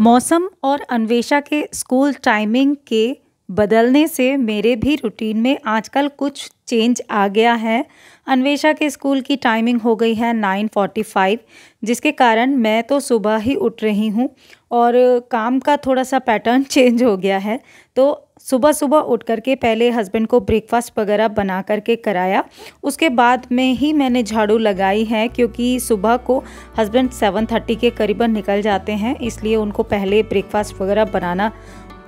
मौसम और अन्वेषा के स्कूल टाइमिंग के बदलने से मेरे भी रूटीन में आजकल कुछ चेंज आ गया है अन्वेषा के स्कूल की टाइमिंग हो गई है नाइन फोर्टी फाइव जिसके कारण मैं तो सुबह ही उठ रही हूँ और काम का थोड़ा सा पैटर्न चेंज हो गया है तो सुबह सुबह उठ करके पहले हस्बैंड को ब्रेकफास्ट वगैरह बना करके कराया उसके बाद में ही मैंने झाड़ू लगाई है क्योंकि सुबह को हस्बैंड सेवन थर्टी के करीबन निकल जाते हैं इसलिए उनको पहले ब्रेकफास्ट वगैरह बनाना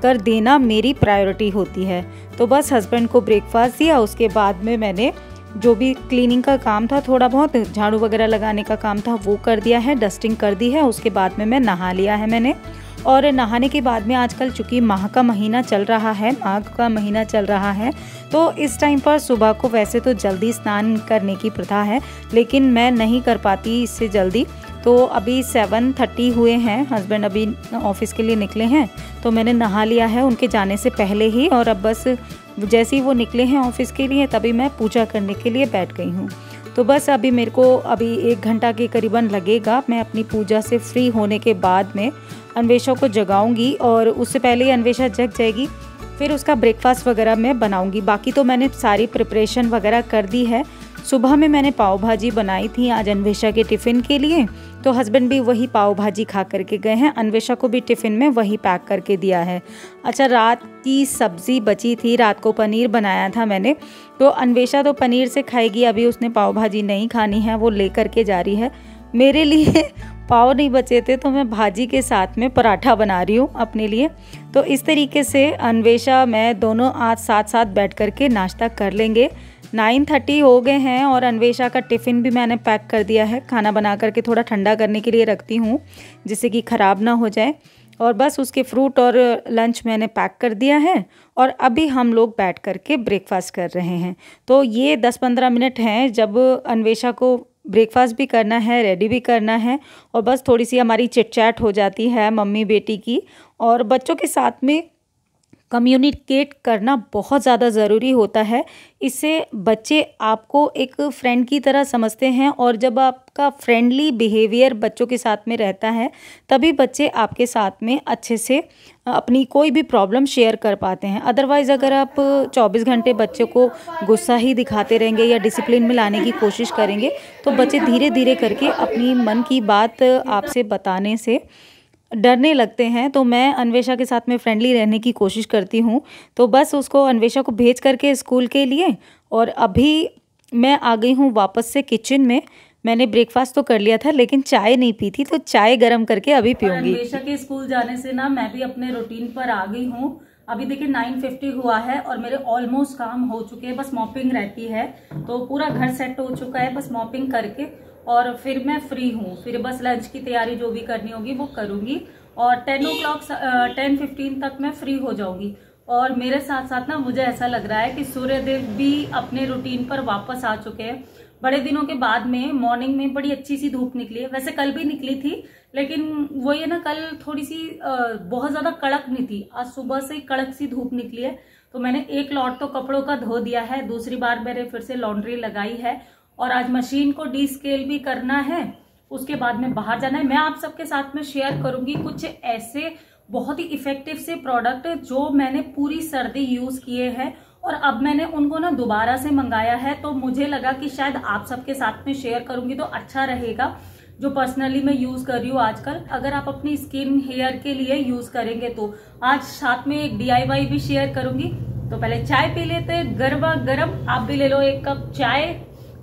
कर देना मेरी प्रायोरिटी होती है तो बस हस्बैंड को ब्रेकफास्ट दिया उसके बाद में मैंने जो भी क्लीनिंग का काम था थोड़ा बहुत झाड़ू वगैरह लगाने का काम था वो कर दिया है डस्टिंग कर दी है उसके बाद में मैं नहा लिया है मैंने और नहाने के बाद में आजकल चूँकि माह का महीना चल रहा है माघ का महीना चल रहा है तो इस टाइम पर सुबह को वैसे तो जल्दी स्नान करने की प्रथा है लेकिन मैं नहीं कर पाती इससे जल्दी तो अभी सेवन थर्टी हुए हैं हस्बैंड अभी ऑफिस के लिए निकले हैं तो मैंने नहा लिया है उनके जाने से पहले ही और अब बस जैसे ही वो निकले हैं ऑफिस के लिए तभी मैं पूजा करने के लिए बैठ गई हूँ तो बस अभी मेरे को अभी एक घंटा के करीबन लगेगा मैं अपनी पूजा से फ्री होने के बाद में अन्वेषा को जगाऊंगी और उससे पहले ही अन्वेषा जग जाएगी फिर उसका ब्रेकफास्ट वगैरह मैं बनाऊंगी बाकी तो मैंने सारी प्रिपरेशन वगैरह कर दी है सुबह में मैंने पाव भाजी बनाई थी आज अन्वेषा के टिफ़िन के लिए तो हस्बैंड भी वही पाव भाजी खा करके गए हैं अन्वेषा को भी टिफ़िन में वही पैक करके दिया है अच्छा रात की सब्ज़ी बची थी रात को पनीर बनाया था मैंने तो अन्वेषा तो पनीर से खाएगी अभी उसने पाव भाजी नहीं खानी है वो ले करके जा रही है मेरे लिए पाव नहीं बचे थे तो मैं भाजी के साथ में पराठा बना रही हूँ अपने लिए तो इस तरीके से अन्वेषा मैं दोनों आज साथ साथ बैठ कर के नाश्ता कर लेंगे नाइन थर्टी हो गए हैं और अन्वेषा का टिफ़िन भी मैंने पैक कर दिया है खाना बना करके थोड़ा ठंडा करने के लिए रखती हूँ जिससे कि ख़राब ना हो जाए और बस उसके फ्रूट और लंच मैंने पैक कर दिया है और अभी हम लोग बैठ कर के ब्रेकफास्ट कर रहे हैं तो ये 10-15 मिनट हैं जब अन्वेषा को ब्रेकफास्ट भी करना है रेडी भी करना है और बस थोड़ी सी हमारी चिटचैट हो जाती है मम्मी बेटी की और बच्चों के साथ में कम्युनिकेट करना बहुत ज़्यादा ज़रूरी होता है इससे बच्चे आपको एक फ्रेंड की तरह समझते हैं और जब आपका फ्रेंडली बिहेवियर बच्चों के साथ में रहता है तभी बच्चे आपके साथ में अच्छे से अपनी कोई भी प्रॉब्लम शेयर कर पाते हैं अदरवाइज़ अगर आप 24 घंटे बच्चों को गुस्सा ही दिखाते रहेंगे या डिसिप्लिन में लाने की कोशिश करेंगे तो बच्चे धीरे धीरे करके अपनी मन की बात आपसे बताने से डरने लगते हैं तो मैं अन्वेषा के साथ में फ्रेंडली रहने की कोशिश करती हूँ तो बस उसको अन्वेषा को भेज करके स्कूल के लिए और अभी मैं आ गई हूँ वापस से किचन में मैंने ब्रेकफास्ट तो कर लिया था लेकिन चाय नहीं पी थी तो चाय गर्म करके अभी पीऊंगी अन्वेषा के स्कूल जाने से ना मैं भी अपने रूटीन पर आ गई हूँ अभी देखिए फिफ्टी हुआ है और मेरे ऑलमोस्ट काम हो चुके हैं बस मॉपिंग रहती है तो पूरा घर सेट हो चुका है बस मॉपिंग करके और फिर मैं फ्री हूँ फिर बस लंच की तैयारी जो भी करनी होगी वो करूंगी और ten o'clock ten fifteen तक मैं फ्री हो जाऊंगी और मेरे साथ साथ ना मुझे ऐसा लग रहा है कि सूर्यदेव भी अपने रूटीन पर वापस आ चुके हैं बड़े दिनों के बाद में मॉर्निंग में बड़ी अच्छी सी धूप निकली है वैसे कल भी निकली थी लेकिन वो ये ना कल थोड़ी सी बहुत ज़्यादा कड़क नहीं थी आज सुबह से कड़क सी धूप निकली है तो मैंने एक लॉट तो कपड़ों का धो दिया है दूसरी बार मैंने फिर से लॉन्ड्री लगाई है और आज मशीन को डी स्केल भी करना है उसके बाद में बाहर जाना है मैं आप सबके साथ में शेयर करूंगी कुछ ऐसे बहुत ही इफेक्टिव से प्रोडक्ट जो मैंने पूरी सर्दी यूज किए हैं और अब मैंने उनको ना दोबारा से मंगाया है तो मुझे लगा कि शायद आप सबके साथ में शेयर करूंगी तो अच्छा रहेगा जो पर्सनली मैं यूज कर रही हूँ आजकल अगर आप अपनी स्किन हेयर के लिए यूज करेंगे तो आज साथ में एक डीआईवाई भी शेयर करूंगी तो पहले चाय पी लेते हैं गर्मा गर्म आप भी ले लो एक कप चाय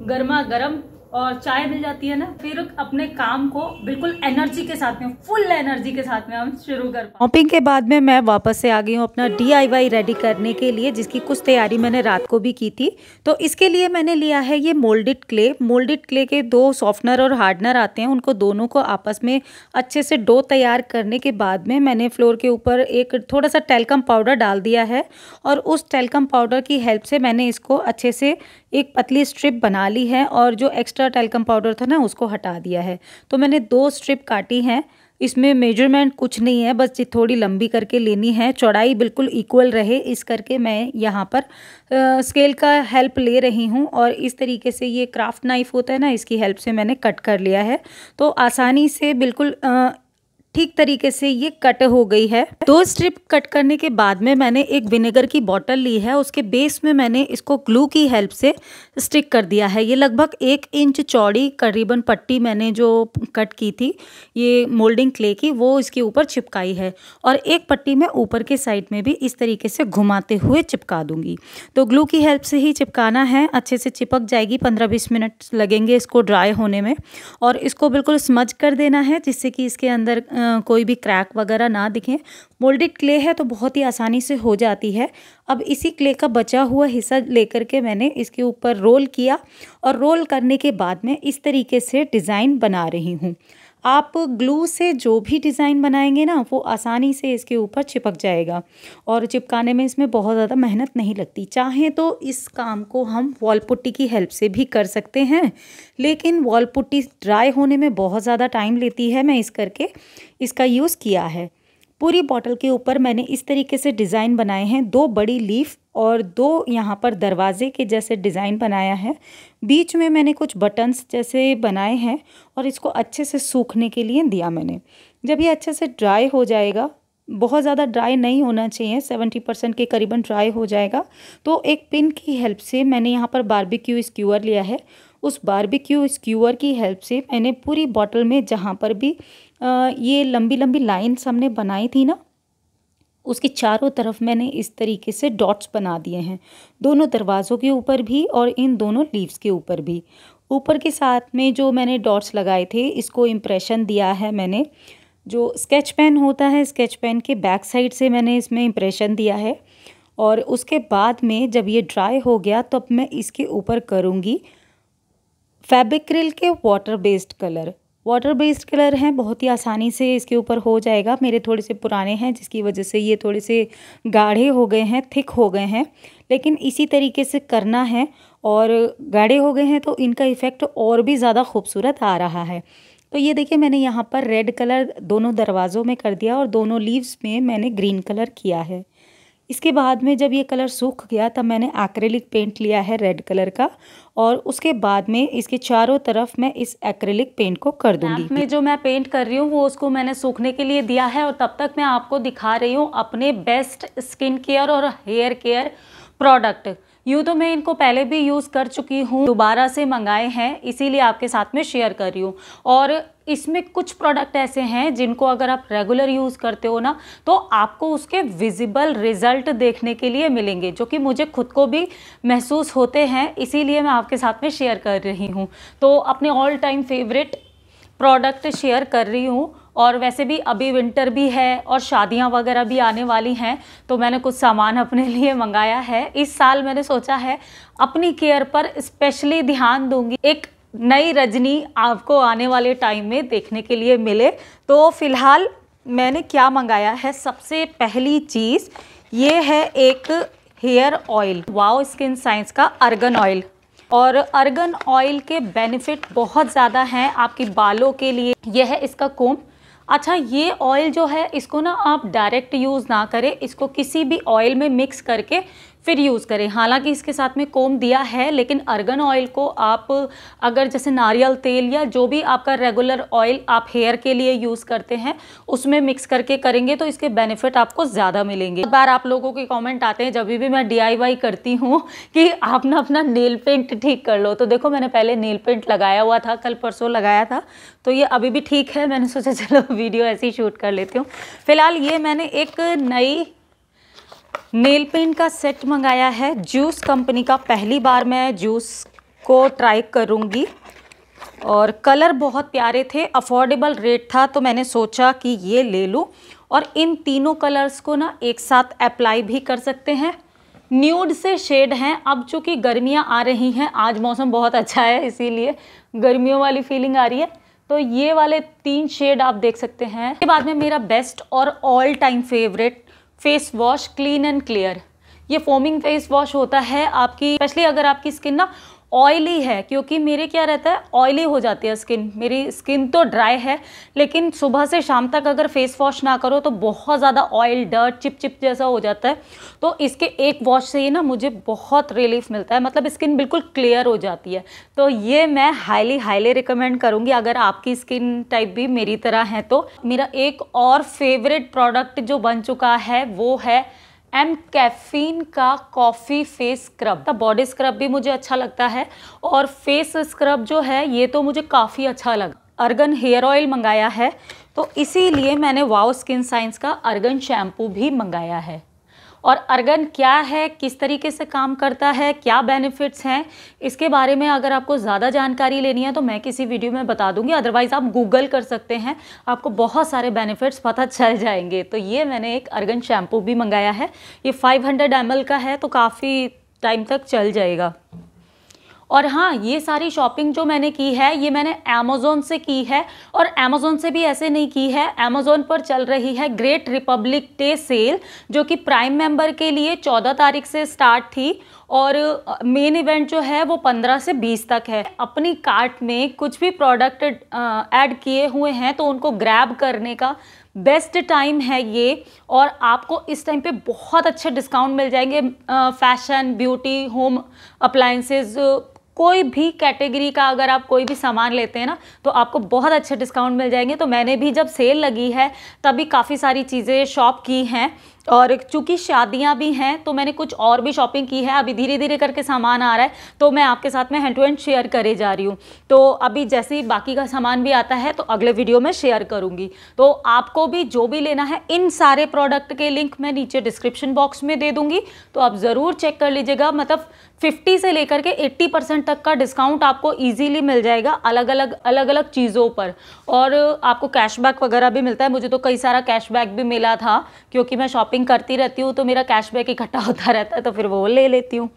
गर्मा गर्म और चाय मिल जाती है ना फिर अपने काम को बिल्कुल एनर्जी के साथ में फुल एनर्जी के साथ में हम शुरू कर शॉपिंग के बाद में मैं वापस से आ गई हूँ अपना डीआईवाई रेडी करने के लिए जिसकी कुछ तैयारी मैंने रात को भी की थी तो इसके लिए मैंने लिया है ये मोल्डेड क्ले मोल्डेड क्ले के दो सॉफ्टनर और हार्डनर आते हैं उनको दोनों को आपस में अच्छे से डो तैयार करने के बाद में मैंने फ्लोर के ऊपर एक थोड़ा सा टेलकम पाउडर डाल दिया है और उस टेलकम पाउडर की हेल्प से मैंने इसको अच्छे से एक पतली स्ट्रिप बना ली है और जो एक्स्ट्रा टेलकम पाउडर था ना उसको हटा दिया है तो मैंने दो स्ट्रिप काटी हैं इसमें मेजरमेंट कुछ नहीं है बस थोड़ी लंबी करके लेनी है चौड़ाई बिल्कुल इक्वल रहे इस करके मैं यहाँ पर आ, स्केल का हेल्प ले रही हूँ और इस तरीके से ये क्राफ्ट नाइफ़ होता है ना इसकी हेल्प से मैंने कट कर लिया है तो आसानी से बिल्कुल आ, ठीक तरीके से ये कट हो गई है दो स्ट्रिप कट करने के बाद में मैंने एक विनेगर की बॉटल ली है उसके बेस में मैंने इसको ग्लू की हेल्प से स्टिक कर दिया है ये लगभग एक इंच चौड़ी करीबन पट्टी मैंने जो कट की थी ये मोल्डिंग क्ले की वो इसके ऊपर चिपकाई है और एक पट्टी मैं ऊपर के साइड में भी इस तरीके से घुमाते हुए चिपका दूंगी तो ग्लू की हेल्प से ही चिपकाना है अच्छे से चिपक जाएगी पंद्रह बीस मिनट लगेंगे इसको ड्राई होने में और इसको बिल्कुल स्मज कर देना है जिससे कि इसके अंदर कोई भी क्रैक वगैरह ना दिखें मोल्डेड क्ले है तो बहुत ही आसानी से हो जाती है अब इसी क्ले का बचा हुआ हिस्सा लेकर के मैंने इसके ऊपर रोल किया और रोल करने के बाद में इस तरीके से डिज़ाइन बना रही हूँ आप ग्लू से जो भी डिज़ाइन बनाएंगे ना वो आसानी से इसके ऊपर चिपक जाएगा और चिपकाने में इसमें बहुत ज़्यादा मेहनत नहीं लगती चाहें तो इस काम को हम वॉल पुट्टी की हेल्प से भी कर सकते हैं लेकिन वॉल पुट्टी ड्राई होने में बहुत ज़्यादा टाइम लेती है मैं इस करके इसका यूज़ किया है पूरी बॉटल के ऊपर मैंने इस तरीके से डिज़ाइन बनाए हैं दो बड़ी लीफ और दो यहाँ पर दरवाजे के जैसे डिज़ाइन बनाया है बीच में मैंने कुछ बटन्स जैसे बनाए हैं और इसको अच्छे से सूखने के लिए दिया मैंने जब ये अच्छे से ड्राई हो जाएगा बहुत ज़्यादा ड्राई नहीं होना चाहिए सेवेंटी परसेंट के करीबन ड्राई हो जाएगा तो एक पिन की हेल्प से मैंने यहाँ पर बारबिक्यू स्क्यूअर लिया है उस बारबिक्यू स्क्यूअर की हेल्प से मैंने पूरी बॉटल में जहाँ पर भी ये लंबी लंबी लाइन्स हमने बनाई थी ना उसके चारों तरफ मैंने इस तरीके से डॉट्स बना दिए हैं दोनों दरवाज़ों के ऊपर भी और इन दोनों लीव्स के ऊपर भी ऊपर के साथ में जो मैंने डॉट्स लगाए थे इसको इम्प्रेशन दिया है मैंने जो स्केच पेन होता है स्केच पेन के बैक साइड से मैंने इसमें इम्प्रेशन दिया है और उसके बाद में जब ये ड्राई हो गया तब तो मैं इसके ऊपर करूँगी फैब्रिक्रिल के water based colour water based colour हैं बहुत ही आसानी से इसके ऊपर हो जाएगा मेरे थोड़े से पुराने हैं जिसकी वजह से ये थोड़े से गाढ़े हो गए हैं थिक हो गए हैं लेकिन इसी तरीके से करना है और गाढ़े हो गए हैं तो इनका इफ़ेक्ट और भी ज़्यादा खूबसूरत आ रहा है तो ये देखिए मैंने यहाँ पर रेड कलर दोनों दरवाज़ों में कर दिया और दोनों लीव्स में मैंने ग्रीन कलर किया है इसके बाद में जब ये कलर सूख गया तब मैंने एक्रेलिक पेंट लिया है रेड कलर का और उसके बाद में इसके चारों तरफ मैं इस एक्रेलिक पेंट को कर दूंगी में जो मैं पेंट कर रही हूँ वो उसको मैंने सूखने के लिए दिया है और तब तक मैं आपको दिखा रही हूँ अपने बेस्ट स्किन केयर और हेयर केयर प्रोडक्ट यूँ तो मैं इनको पहले भी यूज़ कर चुकी हूँ दोबारा से मंगाए हैं इसीलिए आपके साथ में शेयर कर रही हूँ और इसमें कुछ प्रोडक्ट ऐसे हैं जिनको अगर आप रेगुलर यूज़ करते हो ना तो आपको उसके विजिबल रिजल्ट देखने के लिए मिलेंगे जो कि मुझे खुद को भी महसूस होते हैं इसीलिए मैं आपके साथ में शेयर कर रही हूँ तो अपने all time favourite product share कर रही हूँ और वैसे भी अभी विंटर भी है और शादियां वगैरह भी आने वाली हैं तो मैंने कुछ सामान अपने लिए मंगाया है इस साल मैंने सोचा है अपनी केयर पर स्पेशली ध्यान दूंगी एक नई रजनी आपको आने वाले टाइम में देखने के लिए मिले तो फ़िलहाल मैंने क्या मंगाया है सबसे पहली चीज़ ये है एक hair oil wow skin science का अर्गन ऑयल और अर्गन ऑयल के बेनिफिट बहुत ज़्यादा हैं आपकी बालों के लिए यह है इसका कोम अच्छा ये ऑयल जो है इसको ना आप डायरेक्ट यूज़ ना करें इसको किसी भी ऑयल में मिक्स करके फिर यूज़ करें हालांकि इसके साथ में कोम दिया है लेकिन अर्गन ऑयल को आप अगर जैसे नारियल तेल या जो भी आपका रेगुलर ऑयल आप हेयर के लिए यूज़ करते हैं उसमें मिक्स करके करेंगे तो इसके बेनिफिट आपको ज़्यादा मिलेंगे एक बार आप लोगों के कमेंट आते हैं जब भी मैं डी करती हूँ कि आप ना अपना नेल पेंट ठीक कर लो तो देखो मैंने पहले नेल पेंट लगाया हुआ था कल परसों लगाया था तो ये अभी भी ठीक है मैंने सोचा चलो वीडियो ऐसे ही शूट कर लेती हूँ फिलहाल ये मैंने एक नई नेल पेंट का सेट मंगाया है जूस कंपनी का पहली बार मैं जूस को ट्राई करूँगी और कलर बहुत प्यारे थे अफोर्डेबल रेट था तो मैंने सोचा कि ये ले लूँ और इन तीनों कलर्स को ना एक साथ अप्लाई भी कर सकते हैं न्यूड से शेड हैं अब चूँकि गर्मियाँ आ रही हैं आज मौसम बहुत अच्छा है इसीलिए गर्मियों वाली फीलिंग आ रही है तो ये वाले तीन शेड आप देख सकते हैं इसके बाद में मेरा बेस्ट और all time favourite face wash clean and clear ये फोमिंग फेस वॉश होता है आपकी स्पेशली अगर आपकी स्किन ना ऑयली है क्योंकि मेरे क्या रहता है ऑयली हो जाती है स्किन मेरी स्किन तो ड्राई है लेकिन सुबह से शाम तक अगर फेस वॉश ना करो तो बहुत ज़्यादा ऑयल डर्ट चिप चिप जैसा हो जाता है तो इसके एक वॉश से ही ना मुझे बहुत रिलीफ मिलता है मतलब स्किन बिल्कुल क्लियर हो जाती है तो ये मैं हाईली हाईली रिकमेंड करूँगी अगर आपकी स्किन टाइप भी मेरी तरह है तो मेरा एक और फेवरेट प्रोडक्ट जो बन चुका है वो है एम कैफीन का coffee face scrub the body scrub भी मुझे अच्छा लगता है और फेस स्क्रब जो है ये तो मुझे काफ़ी अच्छा लगा अर्गन हेयर ऑयल मंगाया है तो इसीलिए मैंने वाओ स्किन साइंस का अर्गन शैम्पू भी मंगाया है और अर्गन क्या है किस तरीके से काम करता है क्या बेनिफिट्स हैं इसके बारे में अगर आपको ज़्यादा जानकारी लेनी है तो मैं किसी वीडियो में बता दूंगी अदरवाइज़ आप गूगल कर सकते हैं आपको बहुत सारे बेनिफिट्स पता चल जाएंगे तो ये मैंने एक अर्गन शैम्पू भी मंगाया है ये फाइव हंड्रेड का है तो काफ़ी टाइम तक चल जाएगा और हाँ ये सारी शॉपिंग जो मैंने की है ये मैंने अमेज़ोन से की है और अमेज़ोन से भी ऐसे नहीं की है अमेज़ोन पर चल रही है ग्रेट रिपब्लिक डे सेल जो कि प्राइम मेंबर के लिए 14 तारीख से स्टार्ट थी और मेन इवेंट जो है वो 15 से 20 तक है अपनी कार्ट में कुछ भी प्रोडक्ट ऐड किए हुए हैं तो उनको ग्रैब करने का बेस्ट टाइम है ये और आपको इस टाइम पे बहुत अच्छे डिस्काउंट मिल जाएंगे फैशन ब्यूटी होम अप्लाइंसेज कोई भी कैटेगरी का अगर आप कोई भी सामान लेते हैं ना तो आपको बहुत अच्छे डिस्काउंट मिल जाएंगे तो मैंने भी जब सेल लगी है तभी काफ़ी सारी चीज़ें शॉप की हैं और चूंकि शादियां भी हैं तो मैंने कुछ और भी शॉपिंग की है अभी धीरे धीरे करके सामान आ रहा है तो मैं आपके साथ में हैंड टू हैंड शेयर करे जा रही हूँ तो अभी जैसे ही बाकी का सामान भी आता है तो अगले वीडियो में शेयर करूंगी तो आपको भी जो भी लेना है इन सारे प्रोडक्ट के लिंक मैं नीचे डिस्क्रिप्शन बॉक्स में दे दूँगी तो आप ज़रूर चेक कर लीजिएगा मतलब फिफ्टी से लेकर के एट्टी परसेंट तक का डिस्काउंट आपको ईजीली मिल जाएगा अलग अलग अलग अलग चीज़ों पर और आपको कैशबैक वगैरह भी मिलता है मुझे तो कई सारा कैशबैक भी मिला था क्योंकि मैं शॉपिंग शॉपिंग करती रहती हूँ तो मेरा कैशबैक इकट्ठा होता रहता है तो फिर वो ले लेती हूँ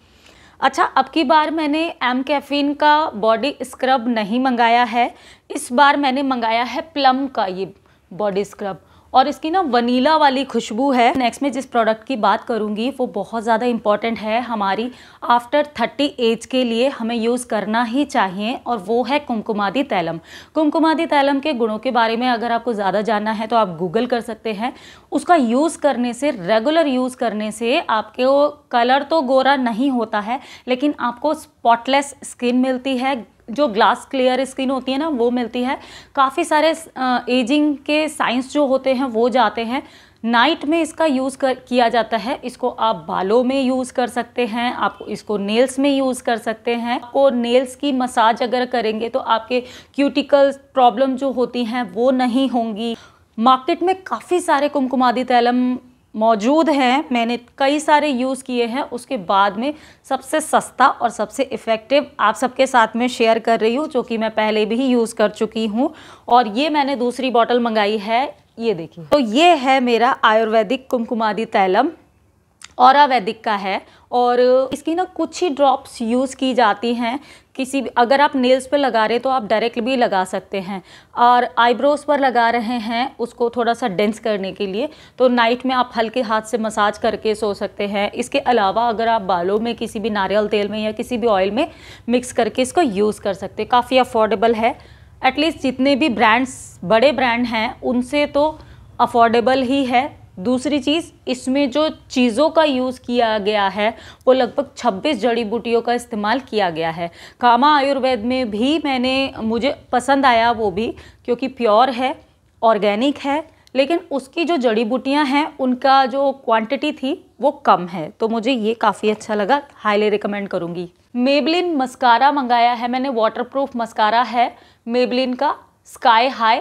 अच्छा अब की बार मैंने एम कैफीन का बॉडी स्क्रब नहीं मंगाया है इस बार मैंने मंगाया है प्लम का ये बॉडी स्क्रब और इसकी ना वनीला वाली खुशबू है नेक्स्ट में जिस प्रोडक्ट की बात करूँगी वो बहुत ज़्यादा इंपॉर्टेंट है हमारी आफ्टर थर्टी एज के लिए हमें यूज़ करना ही चाहिए और वो है कुमकुमादी तैलम कुमकुमादी तैलम के गुणों के बारे में अगर आपको ज़्यादा जानना है तो आप गूगल कर सकते हैं उसका यूज़ करने से रेगुलर यूज़ करने से आपके वो कलर तो गोरा नहीं होता है लेकिन आपको स्पॉटलेस स्किन मिलती है जो ग्लास क्लियर स्किन होती है ना वो मिलती है काफ़ी सारे एजिंग के साइंस जो होते हैं वो जाते हैं नाइट में इसका यूज़ कर किया जाता है इसको आप बालों में यूज़ कर सकते हैं आप इसको नेल्स में यूज़ कर सकते हैं आपको नेल्स की मसाज अगर करेंगे तो आपके क्यूटिकल प्रॉब्लम जो होती हैं वो नहीं होंगी मार्केट में काफ़ी सारे कुमकुमादी तैलम मौजूद हैं मैंने कई सारे यूज़ किए हैं उसके बाद में सबसे सस्ता और सबसे इफ़ेक्टिव आप सबके साथ में शेयर कर रही हूँ जो कि मैं पहले भी यूज़ कर चुकी हूँ और ये मैंने दूसरी बॉटल मंगाई है ये देखिए तो ये है मेरा आयुर्वेदिक कुमकुमादी तैलम और वैदिक का है और इसकी ना कुछ ही ड्रॉप्स यूज़ की जाती हैं किसी भी अगर आप नेल्स पर लगा रहे तो आप डायरेक्ट भी लगा सकते हैं और आईब्रोज़ पर लगा रहे हैं उसको थोड़ा सा डेंस करने के लिए तो नाइट में आप हल्के हाथ से मसाज करके सो सकते हैं इसके अलावा अगर आप बालों में किसी भी नारियल तेल में या किसी भी ऑयल में मिक्स करके इसको यूज़ कर सकते हैं काफ़ी अफोर्डेबल है एटलीस्ट जितने भी ब्रांड्स बड़े ब्रांड हैं उनसे तो अफोर्डेबल ही है दूसरी चीज़ इसमें जो चीज़ों का यूज़ किया गया है वो लगभग 26 जड़ी बूटियों का इस्तेमाल किया गया है कामा आयुर्वेद में भी मैंने मुझे पसंद आया वो भी क्योंकि प्योर है ऑर्गेनिक है लेकिन उसकी जो जड़ी बूटियां हैं उनका जो क्वांटिटी थी वो कम है तो मुझे ये काफ़ी अच्छा लगा हाईली रिकमेंड करूँगी मेबलिन मस्कारा मंगाया है मैंने वाटरप्रूफ मस्कारा है मेबलिन का स्काई हाई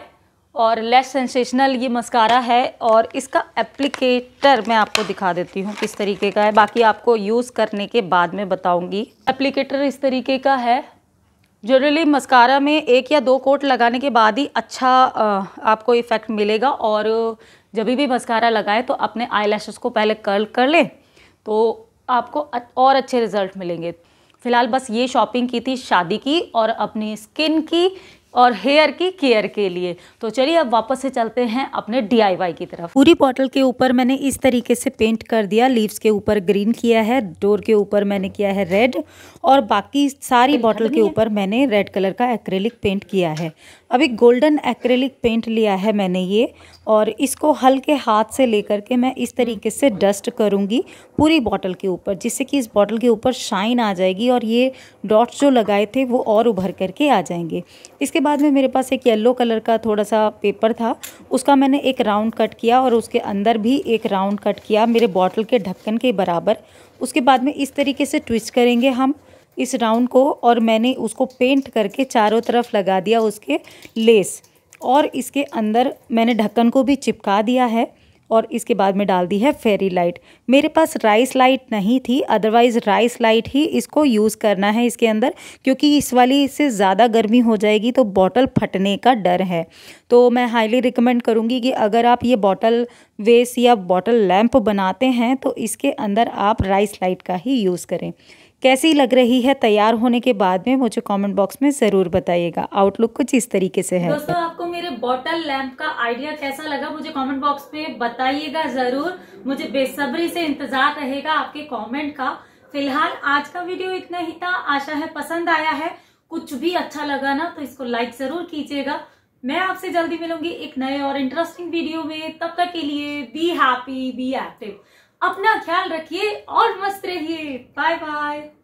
और लेस सेंसेशनल ये मस्कारा है और इसका एप्लीकेटर मैं आपको दिखा देती हूँ किस तरीके का है बाकी आपको यूज़ करने के बाद में बताऊँगी एप्लीकेटर इस तरीके का है जनरली मस्कारा में एक या दो कोट लगाने के बाद ही अच्छा आपको इफ़ेक्ट मिलेगा और जब भी मस्कारा लगाएं तो अपने आई को पहले कर्ल कर लें तो आपको और अच्छे रिज़ल्ट मिलेंगे फ़िलहाल बस ये शॉपिंग की थी शादी की और अपनी स्किन की और हेयर की केयर के लिए तो चलिए अब वापस से चलते हैं अपने डीआईवाई की तरफ पूरी बॉटल के ऊपर मैंने इस तरीके से पेंट कर दिया लीव्स के ऊपर ग्रीन किया है डोर के ऊपर मैंने किया है रेड और बाकी सारी बॉटल के ऊपर मैंने रेड कलर का एक्रेलिक पेंट किया है अभी गोल्डन एक्रेलिक पेंट लिया है मैंने ये और इसको हल्के हाथ से लेकर के मैं इस तरीके से डस्ट करूँगी पूरी बॉटल के ऊपर जिससे कि इस बॉटल के ऊपर शाइन आ जाएगी और ये डॉट्स जो लगाए थे वो और उभर करके आ जाएंगे इसके बाद में मेरे पास एक येलो कलर का थोड़ा सा पेपर था उसका मैंने एक राउंड कट किया और उसके अंदर भी एक राउंड कट किया मेरे बॉटल के ढक्कन के बराबर उसके बाद में इस तरीके से ट्विस्ट करेंगे हम इस राउंड को और मैंने उसको पेंट करके चारों तरफ लगा दिया उसके लेस और इसके अंदर मैंने ढक्कन को भी चिपका दिया है और इसके बाद में डाल दी है फेरी लाइट मेरे पास राइस लाइट नहीं थी अदरवाइज़ राइस लाइट ही इसको यूज़ करना है इसके अंदर क्योंकि इस वाली से ज़्यादा गर्मी हो जाएगी तो बॉटल फटने का डर है तो मैं हाईली रिकमेंड करूँगी कि अगर आप ये बॉटल वेस या बॉटल लैम्प बनाते हैं तो इसके अंदर आप राइस लाइट का ही यूज़ करें कैसी लग रही है तैयार होने के बाद में मुझे कमेंट बॉक्स में ज़रूर बताइएगा आउटलुक कुछ इस तरीके से है दोस्तों आपको मेरे बॉटल लैंप का आइडिया कैसा लगा मुझे कमेंट बॉक्स में बताइएगा जरूर मुझे बेसब्री से इंतजार रहेगा आपके कमेंट का फिलहाल आज का वीडियो इतना ही था आशा है पसंद आया है कुछ भी अच्छा लगा ना तो इसको लाइक जरूर कीजिएगा मैं आपसे जल्दी मिलूंगी एक नए और इंटरेस्टिंग वीडियो में तब तक के लिए बी हैप्पी बी एक्टिव अपना ख्याल रखिए और मस्त रहिए बाय बाय